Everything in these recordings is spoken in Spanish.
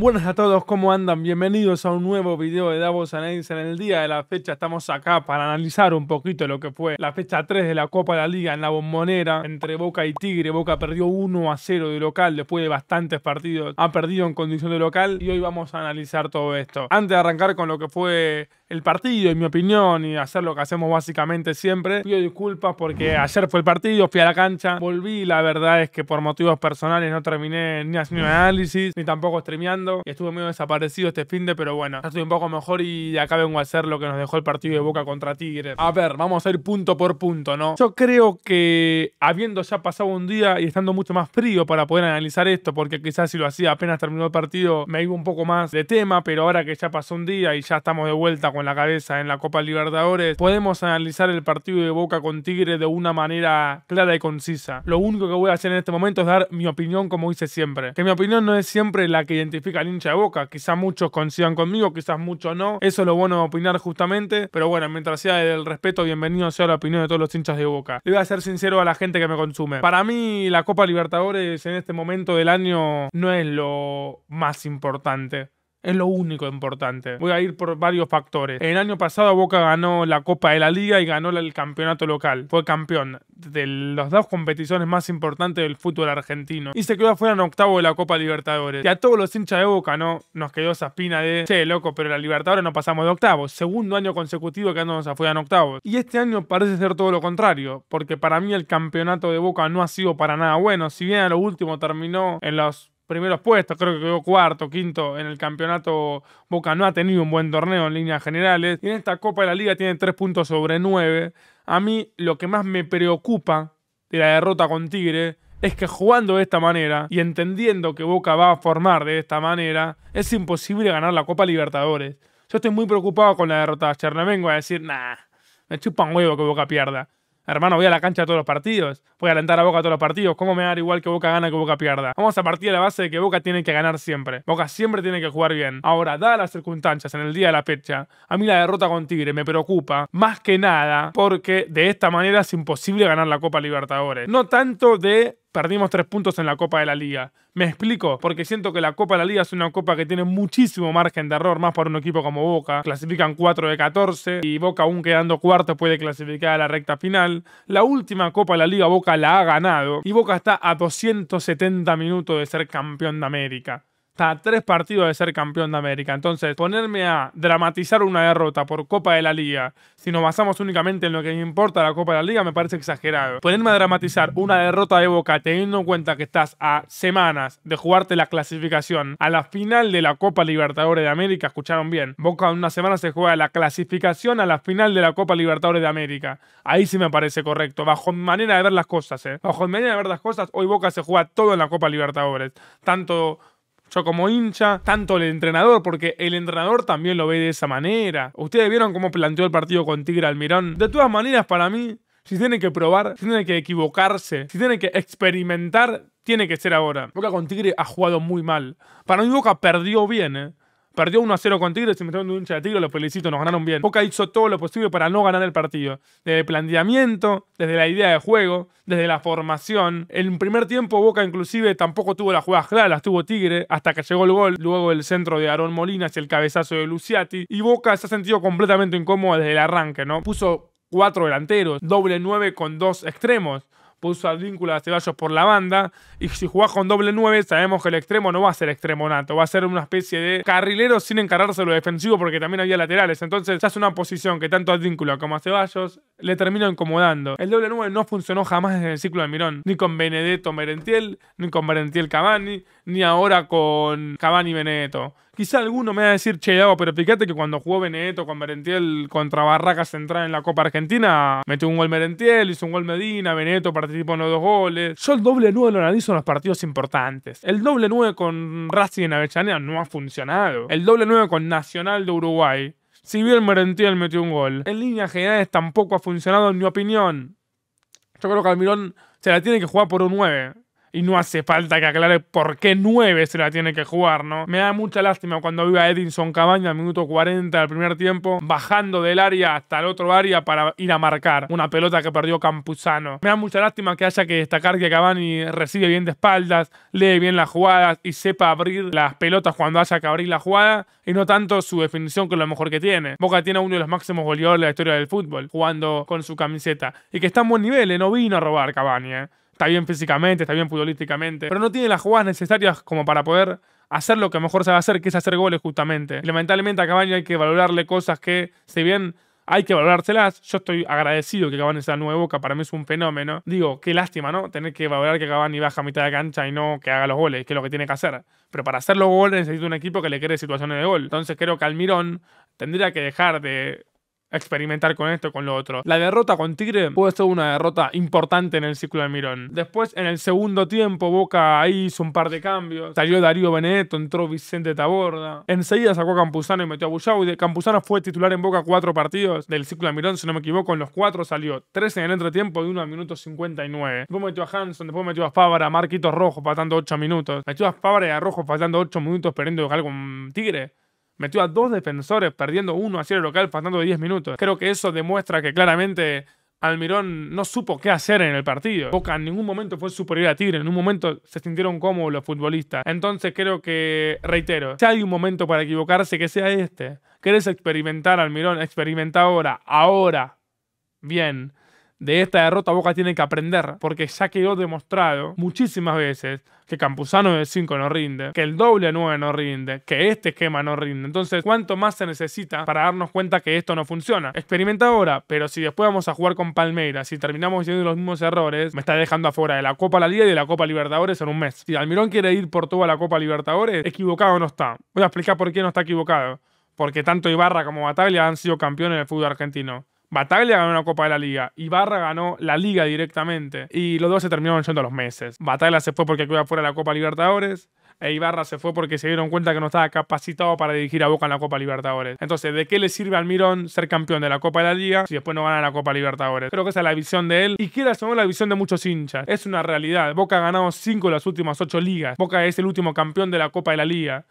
Buenas a todos, ¿cómo andan? Bienvenidos a un nuevo video de Davos Analysis. En el día de la fecha estamos acá para analizar un poquito lo que fue la fecha 3 de la Copa de la Liga en la bombonera entre Boca y Tigre. Boca perdió 1 a 0 de local después de bastantes partidos. Ha perdido en condición de local y hoy vamos a analizar todo esto. Antes de arrancar con lo que fue el partido, en mi opinión, y hacer lo que hacemos básicamente siempre, pido disculpas porque ayer fue el partido, fui a la cancha, volví. La verdad es que por motivos personales no terminé ni haciendo análisis, ni tampoco streameando Estuve medio desaparecido este fin de, pero bueno, ya estoy un poco mejor y acá vengo a hacer lo que nos dejó el partido de Boca contra Tigre. A ver, vamos a ir punto por punto, ¿no? Yo creo que habiendo ya pasado un día y estando mucho más frío para poder analizar esto, porque quizás si lo hacía apenas terminó el partido me iba un poco más de tema, pero ahora que ya pasó un día y ya estamos de vuelta con la cabeza en la Copa Libertadores, podemos analizar el partido de Boca con Tigre de una manera clara y concisa. Lo único que voy a hacer en este momento es dar mi opinión como hice siempre. Que mi opinión no es siempre la que identifica al hincha de Boca. quizás muchos coincidan conmigo, quizás muchos no. Eso es lo bueno de opinar justamente. Pero bueno, mientras sea el respeto, bienvenido sea la opinión de todos los hinchas de Boca. Le voy a ser sincero a la gente que me consume. Para mí, la Copa Libertadores en este momento del año no es lo más importante. Es lo único importante. Voy a ir por varios factores. El año pasado Boca ganó la Copa de la Liga y ganó el campeonato local. Fue campeón de las dos competiciones más importantes del fútbol argentino. Y se quedó afuera en octavo de la Copa Libertadores. Y a todos los hinchas de Boca, ¿no? Nos quedó esa espina de, che, loco, pero la Libertadores no pasamos de octavo. Segundo año consecutivo que quedándonos afuera en octavo. Y este año parece ser todo lo contrario. Porque para mí el campeonato de Boca no ha sido para nada bueno. Si bien a lo último terminó en los primeros puestos, creo que quedó cuarto, quinto en el campeonato. Boca no ha tenido un buen torneo en líneas generales. Y en esta Copa de la Liga tiene tres puntos sobre nueve. A mí lo que más me preocupa de la derrota con Tigre es que jugando de esta manera y entendiendo que Boca va a formar de esta manera, es imposible ganar la Copa Libertadores. Yo estoy muy preocupado con la derrota de ayer. a decir, nah, me chupan huevo que Boca pierda. Hermano, voy a la cancha a todos los partidos. Voy a alentar a Boca a todos los partidos. ¿Cómo me va dar igual que Boca gana que Boca pierda? Vamos a partir de la base de que Boca tiene que ganar siempre. Boca siempre tiene que jugar bien. Ahora, dadas las circunstancias en el día de la fecha, a mí la derrota con Tigre me preocupa más que nada porque de esta manera es imposible ganar la Copa Libertadores. No tanto de perdimos tres puntos en la Copa de la Liga. Me explico, porque siento que la Copa de la Liga es una copa que tiene muchísimo margen de error, más para un equipo como Boca. Clasifican 4 de 14 y Boca aún quedando cuarto puede clasificar a la recta final. La última Copa de la Liga Boca la ha ganado y Boca está a 270 minutos de ser campeón de América tres partidos de ser campeón de América. Entonces, ponerme a dramatizar una derrota por Copa de la Liga, si nos basamos únicamente en lo que importa la Copa de la Liga, me parece exagerado. Ponerme a dramatizar una derrota de Boca teniendo en cuenta que estás a semanas de jugarte la clasificación a la final de la Copa Libertadores de América, escucharon bien. Boca en una semana se juega la clasificación a la final de la Copa Libertadores de América. Ahí sí me parece correcto, bajo manera de ver las cosas, ¿eh? Bajo manera de ver las cosas, hoy Boca se juega todo en la Copa Libertadores. Tanto yo como hincha, tanto el entrenador, porque el entrenador también lo ve de esa manera. Ustedes vieron cómo planteó el partido con Tigre Almirón. De todas maneras, para mí, si tiene que probar, si tiene que equivocarse, si tiene que experimentar, tiene que ser ahora. Boca con Tigre ha jugado muy mal. Para mí Boca perdió bien, ¿eh? Perdió 1 a 0 con Tigres, se en un hincha de Tigre, los felicito, nos ganaron bien. Boca hizo todo lo posible para no ganar el partido. Desde el planteamiento, desde la idea de juego, desde la formación. En primer tiempo Boca inclusive tampoco tuvo las jugadas claras, tuvo Tigre, hasta que llegó el gol. Luego el centro de Aarón Molina y el cabezazo de Luciati. Y Boca se ha sentido completamente incómodo desde el arranque, ¿no? Puso cuatro delanteros, doble nueve con dos extremos puso a vínculo a Ceballos por la banda. Y si jugás con doble 9, sabemos que el extremo no va a ser extremo nato, va a ser una especie de carrilero sin encargarse de lo defensivo porque también había laterales. Entonces, ya es una posición que tanto a vínculo como a Ceballos le terminó incomodando. El doble 9 no funcionó jamás en el ciclo de Mirón, ni con Benedetto Merentiel, ni con Merentiel cabani ni ahora con cabani Benedetto. Quizá alguno me va a decir, che, pero fíjate que cuando jugó Benedetto con Merentiel contra Barracas Central en la Copa Argentina, metió un gol Merentiel, hizo un gol Medina, Benedetto para Tipo en los dos goles. Yo el doble 9 lo analizo en los partidos importantes. El doble 9 con Racing en Avellaneda no ha funcionado. El doble 9 con Nacional de Uruguay. Si bien él metió un gol, en líneas generales tampoco ha funcionado en mi opinión. Yo creo que Almirón se la tiene que jugar por un 9 y no hace falta que aclare por qué nueve se la tiene que jugar, ¿no? Me da mucha lástima cuando veo a Edinson al minuto 40 del primer tiempo, bajando del área hasta el otro área para ir a marcar una pelota que perdió Campuzano. Me da mucha lástima que haya que destacar que Cavani recibe bien de espaldas, lee bien las jugadas y sepa abrir las pelotas cuando haya que abrir la jugada y no tanto su definición que es lo mejor que tiene. Boca tiene uno de los máximos goleadores de la historia del fútbol jugando con su camiseta y que está en buen nivel, ¿eh? no vino a robar Cavani, ¿eh? Está bien físicamente, está bien futbolísticamente, pero no tiene las jugadas necesarias como para poder hacer lo que mejor sabe hacer, que es hacer goles justamente. lamentablemente a Cavani hay que valorarle cosas que, si bien hay que valorárselas. Yo estoy agradecido que Cavani sea nuevo Boca, para mí es un fenómeno. Digo, qué lástima, ¿no? Tener que valorar que Cavani baja a mitad de cancha y no que haga los goles, que es lo que tiene que hacer. Pero para hacer los goles necesita un equipo que le cree situaciones de gol. Entonces creo que Almirón tendría que dejar de experimentar con esto, con lo otro. La derrota con Tigre puede ser una derrota importante en el ciclo de Mirón. Después, en el segundo tiempo, Boca hizo un par de cambios. Salió Darío Benedetto, entró Vicente Taborda. Enseguida sacó a Campuzano y metió a Bullaude. Campuzano fue titular en Boca cuatro partidos del ciclo de Mirón, si no me equivoco. En los cuatro salió tres en el entretiempo de uno a minuto 59. Después metió a Hanson, después metió a Favara, Marquitos Rojo faltando ocho minutos. Metió a Favara y a Rojo faltando ocho minutos perdiendo algo con Tigre metió a dos defensores perdiendo uno a el local faltando 10 minutos. Creo que eso demuestra que claramente Almirón no supo qué hacer en el partido. Boca en ningún momento fue superior a Tigre, en un momento se sintieron cómodos los futbolistas. Entonces creo que, reitero, si hay un momento para equivocarse, que sea este. ¿Querés experimentar, Almirón? Experimenta ahora, ahora. Bien de esta derrota Boca tiene que aprender, porque ya quedó demostrado muchísimas veces que Campuzano de 5 no rinde, que el doble 9 no rinde, que este esquema no rinde. Entonces, ¿cuánto más se necesita para darnos cuenta que esto no funciona? Experimenta ahora, pero si después vamos a jugar con Palmeiras y terminamos haciendo los mismos errores, me está dejando afuera de la Copa La Liga y de la Copa Libertadores en un mes. Si Almirón quiere ir por toda la Copa Libertadores, equivocado no está. Voy a explicar por qué no está equivocado. Porque tanto Ibarra como Bataglia han sido campeones del fútbol argentino. Bataglia ganó la Copa de la Liga. Ibarra ganó la Liga directamente. Y los dos se terminaron yendo los meses. Bataglia se fue porque quedó fuera de la Copa Libertadores. E Ibarra se fue porque se dieron cuenta que no estaba capacitado para dirigir a Boca en la Copa Libertadores. Entonces, ¿de qué le sirve al Mirón ser campeón de la Copa de la Liga si después no gana la Copa Libertadores? Creo que esa es la visión de él y quieras o la visión de muchos hinchas. Es una realidad. Boca ha ganado 5 de las últimas 8 ligas. Boca es el último campeón de la Copa de la Liga.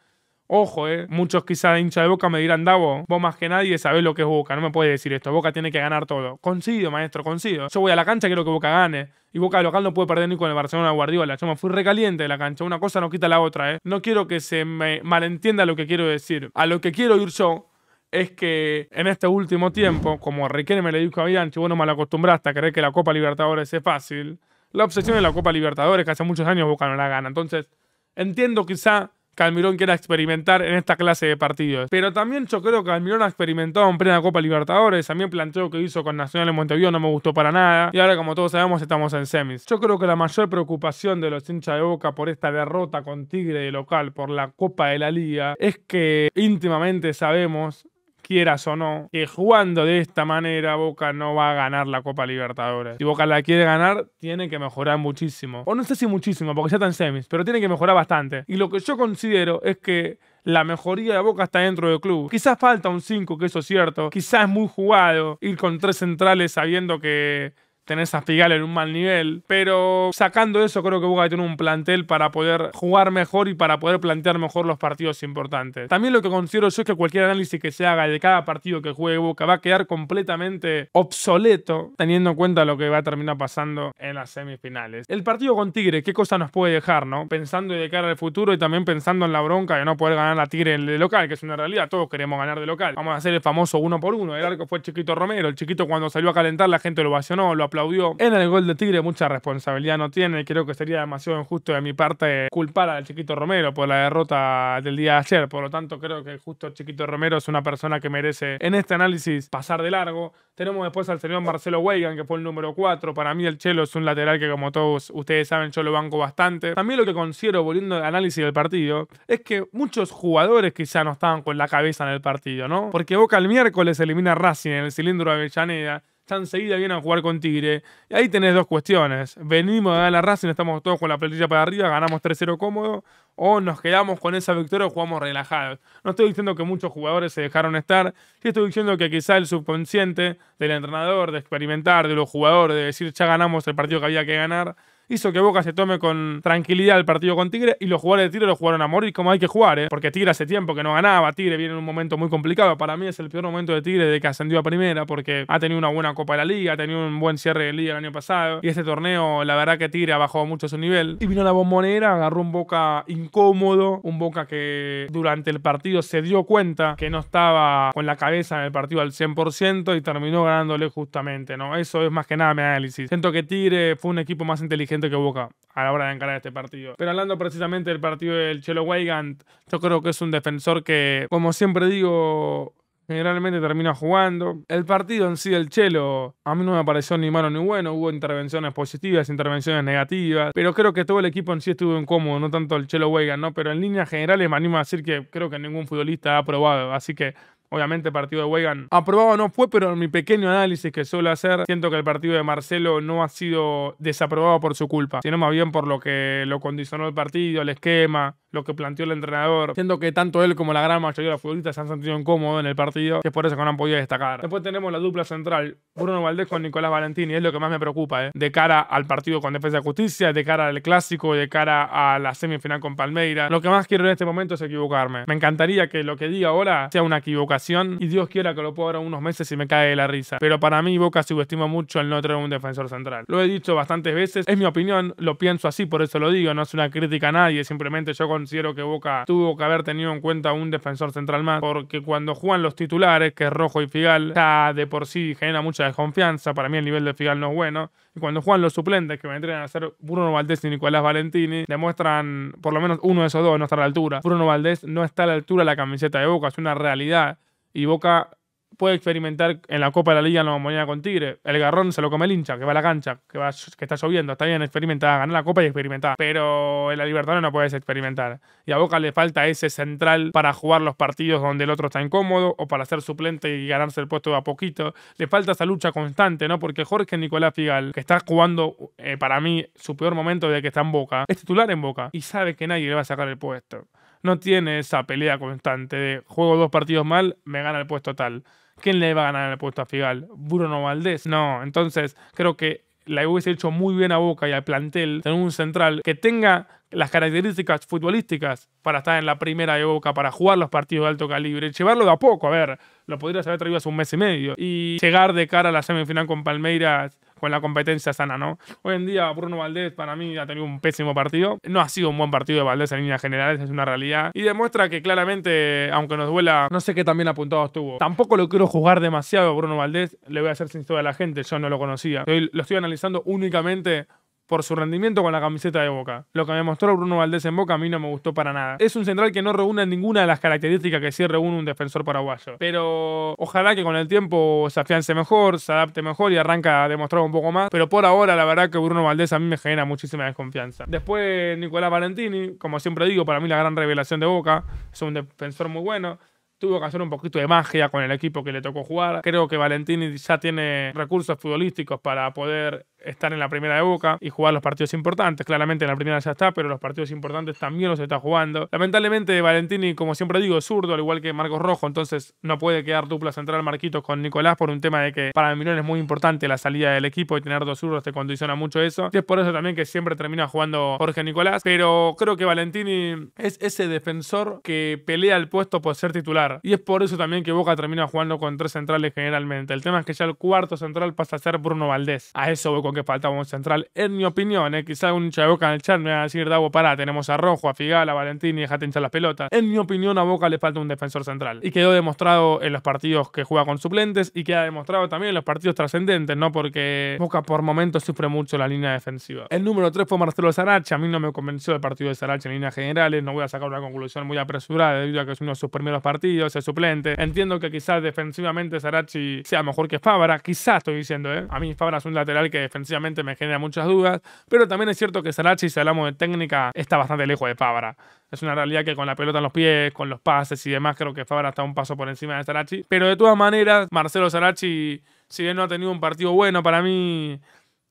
Ojo, eh. Muchos quizás de hincha de Boca me dirán, Davo, vos más que nadie sabés lo que es Boca. No me puedes decir esto. Boca tiene que ganar todo. Consigo maestro, concido. Yo voy a la cancha y quiero que Boca gane. Y Boca local no puede perder ni con el Barcelona Guardiola. Yo me fui recaliente de la cancha. Una cosa no quita la otra, eh. No quiero que se me malentienda lo que quiero decir. A lo que quiero ir yo es que en este último tiempo, como me le dijo a Bianchi, vos no mal acostumbraste a creer que la Copa Libertadores es fácil. La obsesión de la Copa Libertadores, que hace muchos años Boca no la gana. Entonces, entiendo quizá Calmirón quiera experimentar en esta clase de partidos. Pero también yo creo que Almirón ha experimentado en plena Copa Libertadores. También planteo que hizo con Nacional en Montevideo no me gustó para nada. Y ahora, como todos sabemos, estamos en semis. Yo creo que la mayor preocupación de los hinchas de Boca por esta derrota con Tigre de local por la Copa de la Liga es que íntimamente sabemos quieras o no, que jugando de esta manera Boca no va a ganar la Copa Libertadores. Si Boca la quiere ganar, tiene que mejorar muchísimo. O no sé si muchísimo, porque ya está en semis, pero tiene que mejorar bastante. Y lo que yo considero es que la mejoría de Boca está dentro del club. Quizás falta un 5, que eso es cierto. Quizás es muy jugado ir con tres centrales sabiendo que tenés a Figal en un mal nivel, pero sacando eso creo que Boca tiene un plantel para poder jugar mejor y para poder plantear mejor los partidos importantes. También lo que considero yo es que cualquier análisis que se haga de cada partido que juegue Boca va a quedar completamente obsoleto teniendo en cuenta lo que va a terminar pasando en las semifinales. El partido con Tigre, ¿qué cosa nos puede dejar, no? Pensando de cara al futuro y también pensando en la bronca de no poder ganar la Tigre en el local, que es una realidad, todos queremos ganar de local. Vamos a hacer el famoso uno por uno, el arco fue Chiquito Romero, el Chiquito cuando salió a calentar la gente lo vacionó, lo aplaudió en el gol de Tigre, mucha responsabilidad no tiene. Creo que sería demasiado injusto de mi parte culpar al Chiquito Romero por la derrota del día de ayer. Por lo tanto, creo que justo el Chiquito Romero es una persona que merece en este análisis pasar de largo. Tenemos después al señor Marcelo Weigan, que fue el número 4. Para mí, el Chelo es un lateral que, como todos ustedes saben, yo lo banco bastante. También lo que considero, volviendo al análisis del partido, es que muchos jugadores quizá no estaban con la cabeza en el partido, ¿no? Porque Boca el miércoles elimina a Racing en el cilindro de Avellaneda Tan enseguida vienen a jugar con Tigre. Y ahí tenés dos cuestiones. Venimos a dar la raza y estamos todos con la plantilla para arriba, ganamos 3-0 cómodo, o nos quedamos con esa victoria o jugamos relajados. No estoy diciendo que muchos jugadores se dejaron estar, sí estoy diciendo que quizá el subconsciente del entrenador, de experimentar, de los jugadores, de decir ya ganamos el partido que había que ganar, hizo que Boca se tome con tranquilidad el partido con Tigre y los jugadores de Tigre lo jugaron a morir como hay que jugar, ¿eh? porque Tigre hace tiempo que no ganaba, Tigre viene en un momento muy complicado, para mí es el peor momento de Tigre de que ascendió a primera porque ha tenido una buena Copa de la Liga, ha tenido un buen cierre de liga el año pasado y este torneo la verdad que Tigre ha bajado mucho su nivel y vino la bombonera, agarró un Boca incómodo, un Boca que durante el partido se dio cuenta que no estaba con la cabeza en el partido al 100% y terminó ganándole justamente, ¿no? Eso es más que nada mi análisis. Siento que Tigre fue un equipo más inteligente que Boca a la hora de encarar este partido. Pero hablando precisamente del partido del Chelo Weigand, yo creo que es un defensor que, como siempre digo, generalmente termina jugando. El partido en sí del Chelo a mí no me pareció ni malo ni bueno, hubo intervenciones positivas, intervenciones negativas, pero creo que todo el equipo en sí estuvo incómodo, no tanto el Chelo Weigand, ¿no? Pero en líneas generales me animo a decir que creo que ningún futbolista ha probado, así que Obviamente el partido de Weigand aprobado no fue, pero en mi pequeño análisis que suelo hacer, siento que el partido de Marcelo no ha sido desaprobado por su culpa, sino más bien por lo que lo condicionó el partido, el esquema, lo que planteó el entrenador, siendo que tanto él como la gran mayoría de los futbolistas se han sentido incómodos en el partido, que es por eso que no han podido destacar. Después tenemos la dupla central, Bruno Valdés con Nicolás Valentini, es lo que más me preocupa, ¿eh? de cara al partido con Defensa de Justicia, de cara al clásico, de cara a la semifinal con Palmeira. Lo que más quiero en este momento es equivocarme. Me encantaría que lo que diga ahora sea una equivocación y Dios quiera que lo pueda ahora unos meses y me cae de la risa. Pero para mí Boca subestima mucho el no tener un defensor central. Lo he dicho bastantes veces, es mi opinión, lo pienso así, por eso lo digo, no es una crítica a nadie, simplemente yo con considero que Boca tuvo que haber tenido en cuenta un defensor central más, porque cuando juegan los titulares, que es Rojo y Figal, ya de por sí genera mucha desconfianza. Para mí el nivel de Figal no es bueno. Y cuando juegan los suplentes, que vendrían a ser Bruno Valdés y Nicolás Valentini, demuestran por lo menos uno de esos dos no estar a la altura. Bruno Valdés no está a la altura de la camiseta de Boca, es una realidad. Y Boca puede experimentar en la Copa de la Liga en la Moneda con Tigre. El garrón se lo come el hincha, que va a la cancha, que, va, que está lloviendo. Está bien experimentar, ganar la Copa y experimentar. Pero en la Libertad no puedes experimentar. Y a Boca le falta ese central para jugar los partidos donde el otro está incómodo o para ser suplente y ganarse el puesto a poquito. Le falta esa lucha constante, ¿no? Porque Jorge Nicolás Figal, que está jugando eh, para mí su peor momento de que está en Boca, es titular en Boca y sabe que nadie le va a sacar el puesto. No tiene esa pelea constante de juego dos partidos mal, me gana el puesto tal. ¿Quién le va a ganar el puesto a Figal? ¿Bruno Valdés? No, entonces creo que la ha hecho muy bien a Boca y al plantel tener un central que tenga las características futbolísticas para estar en la primera de Boca, para jugar los partidos de alto calibre, llevarlo de a poco, a ver, lo podrías haber traído hace un mes y medio y llegar de cara a la semifinal con Palmeiras con la competencia sana, ¿no? Hoy en día Bruno Valdés para mí ha tenido un pésimo partido. No ha sido un buen partido de Valdés en líneas generales, es una realidad. Y demuestra que claramente, aunque nos duela, no sé qué tan bien apuntado estuvo. Tampoco lo quiero jugar demasiado Bruno Valdés, le voy a hacer sincero a la gente, yo no lo conocía. lo estoy analizando únicamente por su rendimiento con la camiseta de Boca. Lo que me mostró Bruno Valdés en Boca a mí no me gustó para nada. Es un central que no reúne ninguna de las características que sí reúne un defensor paraguayo. Pero ojalá que con el tiempo se afiance mejor, se adapte mejor y arranca a demostrar un poco más. Pero por ahora la verdad que Bruno Valdés a mí me genera muchísima desconfianza. Después Nicolás Valentini, como siempre digo, para mí la gran revelación de Boca. Es un defensor muy bueno tuvo que hacer un poquito de magia con el equipo que le tocó jugar. Creo que Valentini ya tiene recursos futbolísticos para poder estar en la primera de Boca y jugar los partidos importantes. Claramente en la primera ya está, pero los partidos importantes también los está jugando. Lamentablemente Valentini, como siempre digo, es zurdo, al igual que Marcos Rojo, entonces no puede quedar dupla central Marquitos con Nicolás por un tema de que para Milón es muy importante la salida del equipo y tener dos zurdos te condiciona mucho eso. Y es por eso también que siempre termina jugando Jorge Nicolás, pero creo que Valentini es ese defensor que pelea el puesto por ser titular. Y es por eso también que Boca termina jugando con tres centrales generalmente. El tema es que ya el cuarto central pasa a ser Bruno Valdés. A eso voy con que faltaba un central, en mi opinión. ¿eh? Quizá un chaboca en el chat me va a decir, Dago, pará, tenemos a Rojo, a Figala, a y déjate hinchar las pelotas. En mi opinión, a Boca le falta un defensor central. Y quedó demostrado en los partidos que juega con suplentes y queda demostrado también en los partidos trascendentes, ¿no? Porque Boca por momentos sufre mucho la línea defensiva. El número 3 fue Marcelo Sarachi A mí no me convenció el partido de Sarachi en líneas generales. No voy a sacar una conclusión muy apresurada debido a que es uno de sus primeros partidos, el suplente. Entiendo que quizás defensivamente Sarachi sea mejor que Fabra. Quizás estoy diciendo, ¿eh? A mí Fabra es un lateral que Sencillamente me genera muchas dudas, pero también es cierto que Sarachi, si hablamos de técnica, está bastante lejos de Fabra. Es una realidad que con la pelota en los pies, con los pases y demás, creo que Fabra está un paso por encima de Sarachi. Pero de todas maneras, Marcelo Sarachi, si bien no ha tenido un partido bueno, para mí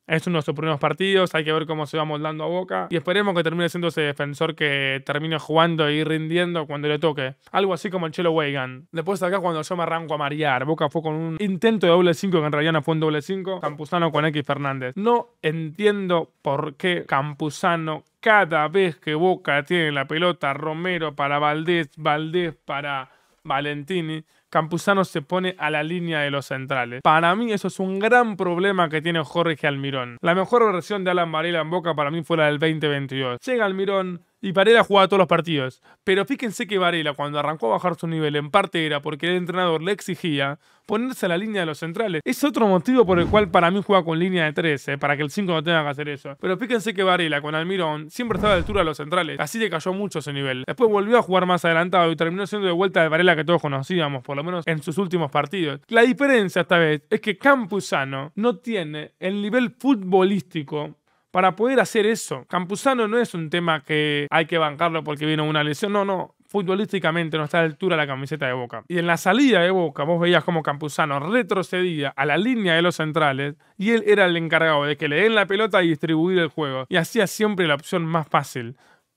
es uno de sus primeros partidos, hay que ver cómo se va moldando a Boca y esperemos que termine siendo ese defensor que termine jugando y rindiendo cuando le toque. Algo así como el Chelo Weigand. Después de acá cuando yo me arranco a marear, Boca fue con un intento de doble 5 que en realidad no fue un doble 5, Campuzano con X Fernández. No entiendo por qué Campuzano cada vez que Boca tiene la pelota, Romero para Valdés, Valdés para Valentini, Campuzano se pone a la línea de los centrales. Para mí eso es un gran problema que tiene Jorge Almirón. La mejor versión de Alan Varela en Boca para mí fue la del 2022. Llega Almirón, y Varela jugaba todos los partidos. Pero fíjense que Varela, cuando arrancó a bajar su nivel, en parte era porque el entrenador le exigía ponerse a la línea de los centrales. Es otro motivo por el cual para mí juega con línea de 13, eh, para que el 5 no tenga que hacer eso. Pero fíjense que Varela con Almirón siempre estaba a la altura de los centrales, así le cayó mucho su nivel. Después volvió a jugar más adelantado y terminó siendo de vuelta de Varela que todos conocíamos, por lo menos en sus últimos partidos. La diferencia esta vez es que Campuzano no tiene el nivel futbolístico para poder hacer eso. Campuzano no es un tema que hay que bancarlo porque vino una lesión, no, no. Futbolísticamente no está a la altura la camiseta de Boca. Y en la salida de Boca vos veías como Campuzano retrocedía a la línea de los centrales y él era el encargado de que le den la pelota y distribuir el juego. Y hacía siempre la opción más fácil,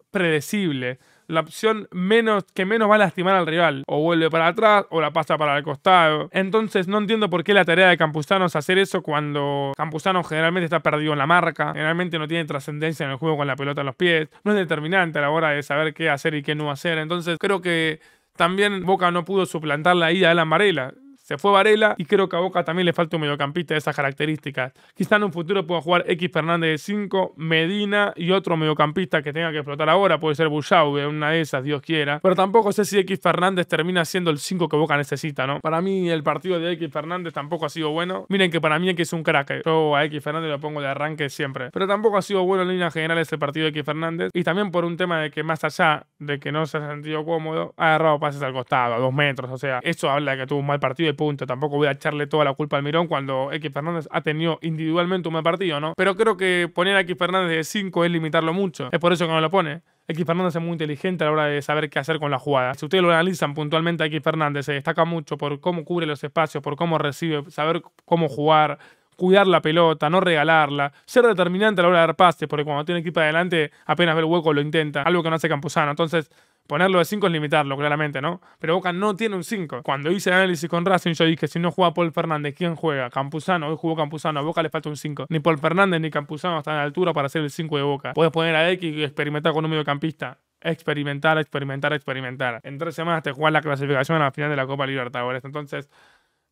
predecible, la opción menos que menos va a lastimar al rival. O vuelve para atrás o la pasa para el costado. Entonces no entiendo por qué la tarea de Campuzano es hacer eso cuando Campuzano generalmente está perdido en la marca, generalmente no tiene trascendencia en el juego con la pelota a los pies, no es determinante a la hora de saber qué hacer y qué no hacer. Entonces creo que también Boca no pudo suplantar la ida de la amarilla se fue Varela y creo que a Boca también le falta un mediocampista de esas características. Quizá en un futuro pueda jugar X Fernández de 5, Medina y otro mediocampista que tenga que explotar ahora. Puede ser Bullao, una de esas, Dios quiera. Pero tampoco sé si X Fernández termina siendo el 5 que Boca necesita, ¿no? Para mí el partido de X Fernández tampoco ha sido bueno. Miren que para mí X es un crack. Yo a X Fernández lo pongo de arranque siempre. Pero tampoco ha sido bueno en línea general ese partido de X Fernández. Y también por un tema de que más allá de que no se ha sentido cómodo, ha agarrado pases al costado, a dos metros. O sea, eso habla de que tuvo un mal partido y punto. Tampoco voy a echarle toda la culpa al Mirón cuando X Fernández ha tenido individualmente un buen partido, ¿no? Pero creo que poner a X Fernández de 5 es limitarlo mucho. Es por eso que no lo pone. X Fernández es muy inteligente a la hora de saber qué hacer con la jugada. Si ustedes lo analizan puntualmente, X Fernández se destaca mucho por cómo cubre los espacios, por cómo recibe, saber cómo jugar, cuidar la pelota, no regalarla, ser determinante a la hora de dar pases, porque cuando tiene equipo adelante apenas ve el hueco lo intenta, algo que no hace Campuzano. Entonces, Ponerlo de 5 es limitarlo, claramente, ¿no? Pero Boca no tiene un 5. Cuando hice el análisis con Racing, yo dije, si no juega Paul Fernández, ¿quién juega? Campuzano, hoy jugó Campuzano, a Boca le falta un 5. Ni Paul Fernández ni Campuzano están a la altura para ser el 5 de Boca. Puedes poner a X y experimentar con un mediocampista experimentar, experimentar, experimentar. En tres semanas te juega la clasificación a la final de la Copa Libertadores. Entonces,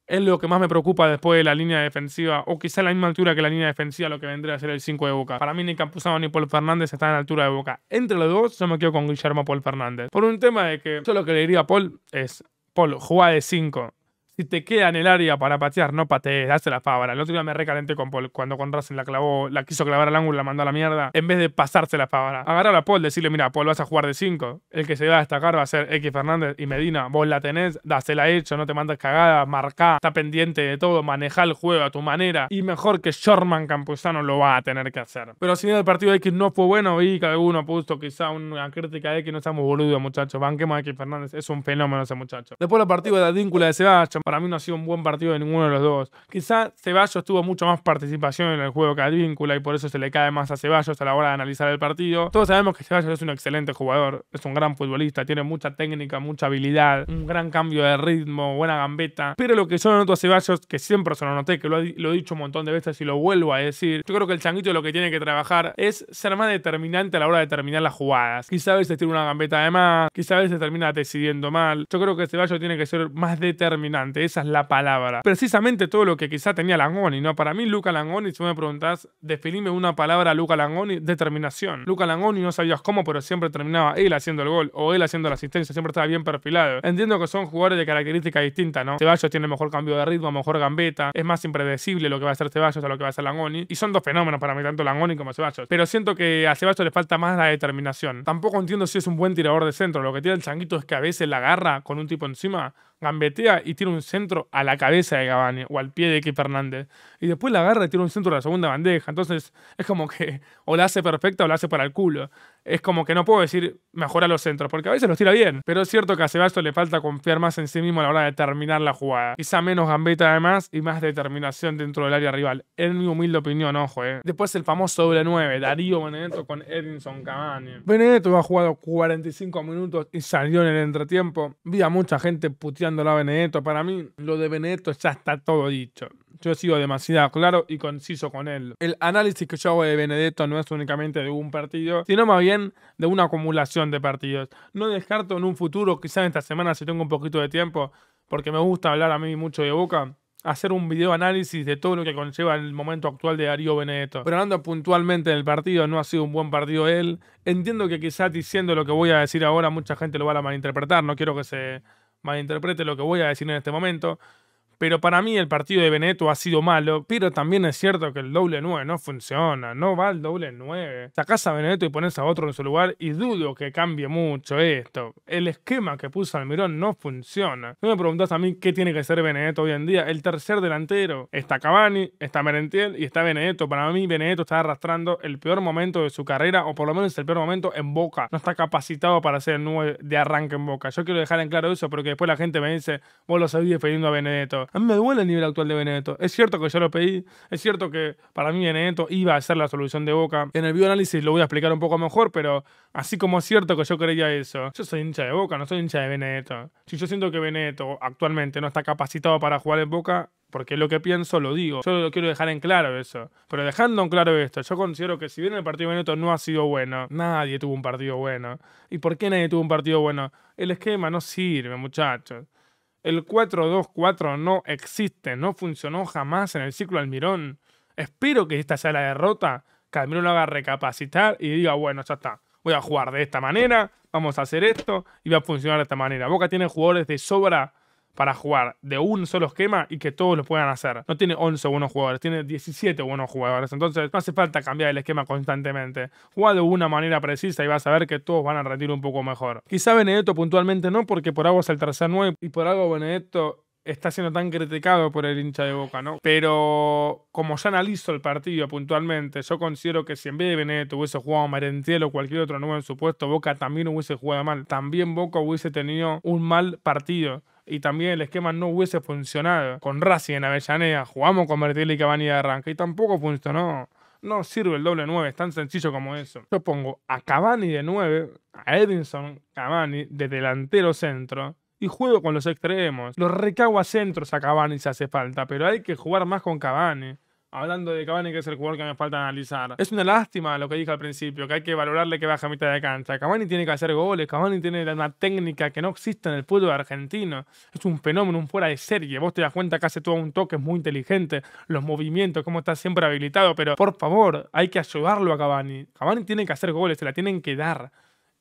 es lo que más me preocupa después de la línea defensiva, o quizá a la misma altura que la línea defensiva, lo que vendría a ser el 5 de Boca. Para mí ni Campuzano ni Paul Fernández están en la altura de Boca. Entre los dos, yo me quedo con Guillermo Paul Fernández. Por un tema de que yo lo que le diría a Paul es, Paul, juega de 5 si te queda en el área para patear, no patees, dásela la Fabra. El otro día me recalenté con Paul cuando con Racing la clavó, la quiso clavar al ángulo, la mandó a la mierda, en vez de pasársela a Fabra. Agarrar a Paul, decirle, mira, Paul, vas a jugar de 5. El que se va a destacar va a ser X Fernández y Medina. Vos la tenés, dásela hecho, no te mandes cagada, marcá, está pendiente de todo, maneja el juego a tu manera. Y mejor que Shorman Campuzano lo va a tener que hacer. Pero si el partido de X no fue bueno, vi que alguno puesto quizá una crítica de X, no estamos boludos, muchachos. Banquemos a X Fernández, es un fenómeno ese muchacho. Después los partido de la víncula de va para mí no ha sido un buen partido de ninguno de los dos. Quizá Ceballos tuvo mucho más participación en el juego que Advíncula y por eso se le cae más a Ceballos a la hora de analizar el partido. Todos sabemos que Ceballos es un excelente jugador, es un gran futbolista, tiene mucha técnica, mucha habilidad, un gran cambio de ritmo, buena gambeta. Pero lo que yo noto a Ceballos, que siempre se lo noté, que lo, he dicho un montón de veces y lo vuelvo a decir, yo creo que el changuito lo que tiene que trabajar es ser más determinante a la hora de terminar las jugadas. Quizá a veces tiene una gambeta de más, quizá a veces termina decidiendo mal. Yo creo que Ceballos tiene que ser más determinante esa es la palabra. Precisamente todo lo que quizá tenía Langoni, ¿no? Para mí, Luca Langoni, si me preguntás, definime una palabra Luca Langoni, determinación. Luca Langoni no sabías cómo, pero siempre terminaba él haciendo el gol o él haciendo la asistencia, siempre estaba bien perfilado. Entiendo que son jugadores de características distintas, ¿no? Ceballos tiene mejor cambio de ritmo, mejor gambeta, es más impredecible lo que va a hacer Ceballos a lo que va a hacer Langoni. Y son dos fenómenos para mí, tanto Langoni como Ceballos. Pero siento que a Ceballos le falta más la determinación. Tampoco entiendo si es un buen tirador de centro. Lo que tiene el changuito es que a veces la agarra con un tipo encima gambetea y tira un centro a la cabeza de Gabani o al pie de Keith Fernández. Y después la agarra y tira un centro a la segunda bandeja. Entonces es como que o la hace perfecta o la hace para el culo es como que no puedo decir a los centros, porque a veces los tira bien. Pero es cierto que a Sebastián le falta confiar más en sí mismo a la hora de terminar la jugada. Quizá menos gambeta además y más determinación dentro del área rival. En mi humilde opinión, ojo, eh. Después el famoso doble 9, Darío Benedetto con Edinson Cavani. Benedetto ha jugado 45 minutos y salió en el entretiempo. Vi a mucha gente puteándola a Benedetto. Para mí, lo de Benedetto ya está todo dicho. Yo he sido demasiado claro y conciso con él. El análisis que yo hago de Benedetto no es únicamente de un partido, sino más bien de una acumulación de partidos. No descarto en un futuro, quizás esta semana si tengo un poquito de tiempo, porque me gusta hablar a mí mucho de Boca, hacer un video análisis de todo lo que conlleva el momento actual de Darío Benedetto. Pero hablando puntualmente del partido, no ha sido un buen partido él. Entiendo que quizás diciendo lo que voy a decir ahora mucha gente lo va a malinterpretar, no quiero que se malinterprete lo que voy a decir en este momento. Pero para mí el partido de veneto ha sido malo, pero también es cierto que el doble 9 no funciona, no va el doble 9. Sacás a Benedetto y pones a otro en su lugar y dudo que cambie mucho esto. El esquema que puso Almirón no funciona. No me preguntas a mí qué tiene que ser Benedetto hoy en día. El tercer delantero está Cavani, está Merentiel y está veneto Para mí Benedetto está arrastrando el peor momento de su carrera o por lo menos el peor momento en Boca. No está capacitado para ser el 9 de arranque en Boca. Yo quiero dejar en claro eso porque después la gente me dice, vos lo seguís defendiendo a Benedetto. A mí me duele el nivel actual de veneto Es cierto que yo lo pedí, es cierto que para mí Veneto iba a ser la solución de Boca. En el bioanálisis lo voy a explicar un poco mejor, pero así como es cierto que yo creía eso, yo soy hincha de Boca, no soy hincha de veneto Si yo siento que Veneto actualmente no está capacitado para jugar en Boca, porque lo que pienso lo digo. Yo lo quiero dejar en claro eso. Pero dejando en claro esto, yo considero que si bien el partido de Veneto no ha sido bueno, nadie tuvo un partido bueno. ¿Y por qué nadie tuvo un partido bueno? El esquema no sirve, muchachos. El 4-2-4 no existe, no funcionó jamás en el ciclo Almirón. Espero que esta sea la derrota, que Almirón lo haga recapacitar y diga, bueno, ya está, voy a jugar de esta manera, vamos a hacer esto y va a funcionar de esta manera. Boca tiene jugadores de sobra para jugar de un solo esquema y que todos lo puedan hacer. No tiene 11 buenos jugadores, tiene 17 buenos jugadores. Entonces no hace falta cambiar el esquema constantemente. Juega de una manera precisa y vas a ver que todos van a rendir un poco mejor. Quizá Benedetto puntualmente no, porque por algo es el tercer 9 y por algo Benedetto está siendo tan criticado por el hincha de Boca, ¿no? Pero como ya analizo el partido puntualmente, yo considero que si en vez de Benedetto hubiese jugado Marentiel o cualquier otro nuevo en su puesto, Boca también hubiese jugado mal. También Boca hubiese tenido un mal partido y también el esquema no hubiese funcionado con Racing en Avellaneda. Jugamos con Bertilli y Cavani de arranque y tampoco funcionó. No sirve el doble 9, es tan sencillo como eso. Yo pongo a Cavani de 9, a Edinson Cavani de delantero centro y juego con los extremos. Los recago a centros a Cavani si hace falta, pero hay que jugar más con Cavani hablando de Cavani, que es el jugador que me falta analizar. Es una lástima lo que dije al principio, que hay que valorarle que baja a mitad de cancha. Cavani tiene que hacer goles, Cavani tiene una técnica que no existe en el fútbol argentino. Es un fenómeno, un fuera de serie. Vos te das cuenta que hace todo un toque, es muy inteligente, los movimientos, cómo está siempre habilitado, pero por favor, hay que ayudarlo a Cavani. Cavani tiene que hacer goles, se la tienen que dar.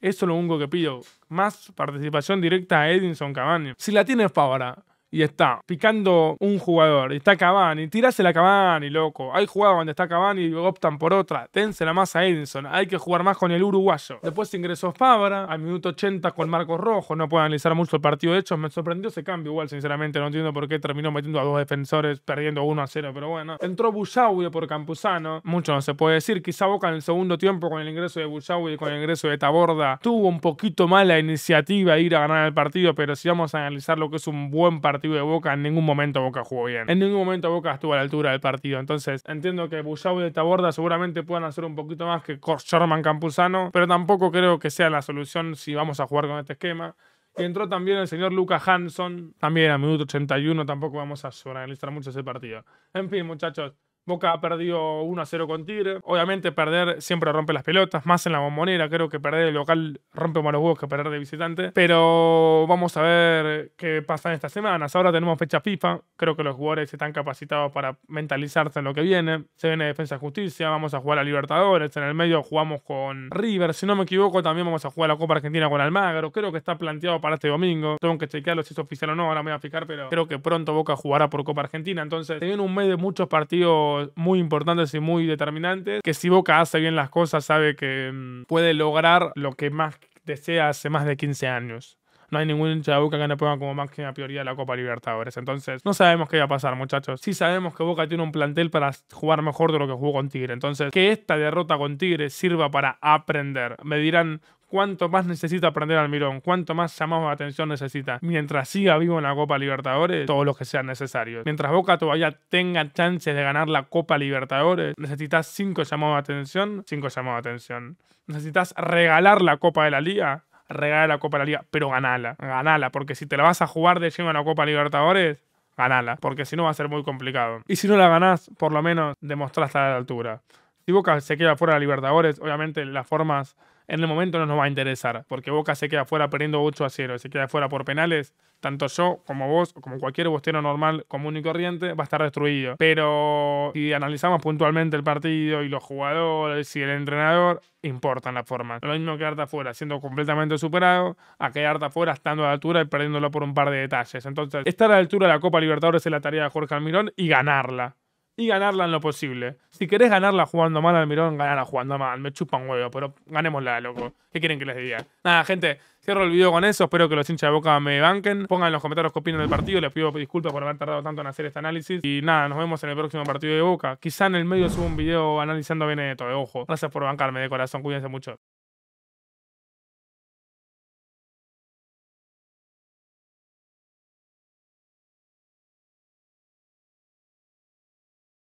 Eso es lo único que pido. Más participación directa a Edinson Cavani. Si la tienes para ahora y está picando un jugador, y está Cavani, tirásela a Cavani, loco. Hay jugadores donde está Cavani y optan por otra, ténsela más a Edinson, hay que jugar más con el uruguayo. Después ingresó Fabra, al minuto 80 con Marcos Rojo, no puedo analizar mucho el partido, de hecho me sorprendió ese cambio igual, sinceramente, no entiendo por qué terminó metiendo a dos defensores, perdiendo 1 a 0, pero bueno. Entró Bullaudio por Campuzano, mucho no se puede decir, quizá Boca en el segundo tiempo con el ingreso de Bullaudio y con el ingreso de Taborda tuvo un poquito mala iniciativa de ir a ganar el partido, pero si vamos a analizar lo que es un buen partido, de Boca, en ningún momento Boca jugó bien. En ningún momento Boca estuvo a la altura del partido. Entonces, entiendo que Buyao y Taborda seguramente puedan hacer un poquito más que Sherman Campuzano, pero tampoco creo que sea la solución si vamos a jugar con este esquema. Entró también el señor Luca Hanson, también a minuto 81, tampoco vamos a analizar mucho ese partido. En fin, muchachos, Boca ha perdido 1 a 0 con Tigre. Obviamente, perder siempre rompe las pelotas, más en la bombonera. Creo que perder el local rompe más los huevos que perder de visitante. Pero vamos a ver qué pasa en estas semanas. Ahora tenemos fecha FIFA. Creo que los jugadores están capacitados para mentalizarse en lo que viene. Se viene Defensa Justicia, vamos a jugar a Libertadores. En el medio jugamos con River. Si no me equivoco, también vamos a jugar a la Copa Argentina con Almagro. Creo que está planteado para este domingo. Tengo que chequearlo si es oficial o no. Ahora me voy a fijar, pero creo que pronto Boca jugará por Copa Argentina. Entonces, se viene un mes de muchos partidos muy importantes y muy determinantes, que si Boca hace bien las cosas sabe que mm, puede lograr lo que más desea hace más de 15 años. No hay ningún hincha de Boca que no ponga como máxima prioridad la Copa Libertadores. Entonces, no sabemos qué va a pasar, muchachos. Sí sabemos que Boca tiene un plantel para jugar mejor de lo que jugó con Tigre. Entonces, que esta derrota con Tigre sirva para aprender. Me dirán, cuánto más necesita aprender al mirón cuánto más llamado de atención necesita. Mientras siga vivo en la Copa Libertadores, todos los que sean necesarios. Mientras Boca todavía tenga chances de ganar la Copa Libertadores, necesitas cinco llamados de atención, cinco llamados de atención. Necesitas regalar la Copa de la Liga, regalar la Copa de la Liga, pero ganala, ganala, porque si te la vas a jugar de lleno en la Copa Libertadores, ganala, porque si no va a ser muy complicado. Y si no la ganás, por lo menos demostrás estar a la altura. Si Boca se queda fuera de Libertadores, obviamente las formas en el momento no nos va a interesar, porque Boca se queda fuera perdiendo 8 a 0, se queda fuera por penales, tanto yo como vos, como cualquier bostero normal, común y corriente, va a estar destruido. Pero si analizamos puntualmente el partido y los jugadores y el entrenador, importan la forma. Lo mismo que Arta fuera, siendo completamente superado, a que Arta fuera estando a la altura y perdiéndolo por un par de detalles. Entonces, estar a la altura de la Copa Libertadores es la tarea de Jorge Almirón y ganarla y ganarla en lo posible. Si querés ganarla jugando mal al mirón, ganarla jugando mal. Me chupan huevo, pero ganémosla, loco. ¿Qué quieren que les diga? Nada, gente, cierro el video con eso. Espero que los hinchas de boca me banquen. Pongan en los comentarios qué opinan del partido. Les pido disculpas por haber tardado tanto en hacer este análisis. Y nada, nos vemos en el próximo partido de boca. Quizá en el medio subo un video analizando bien de eh, Ojo, gracias por bancarme de corazón. Cuídense mucho.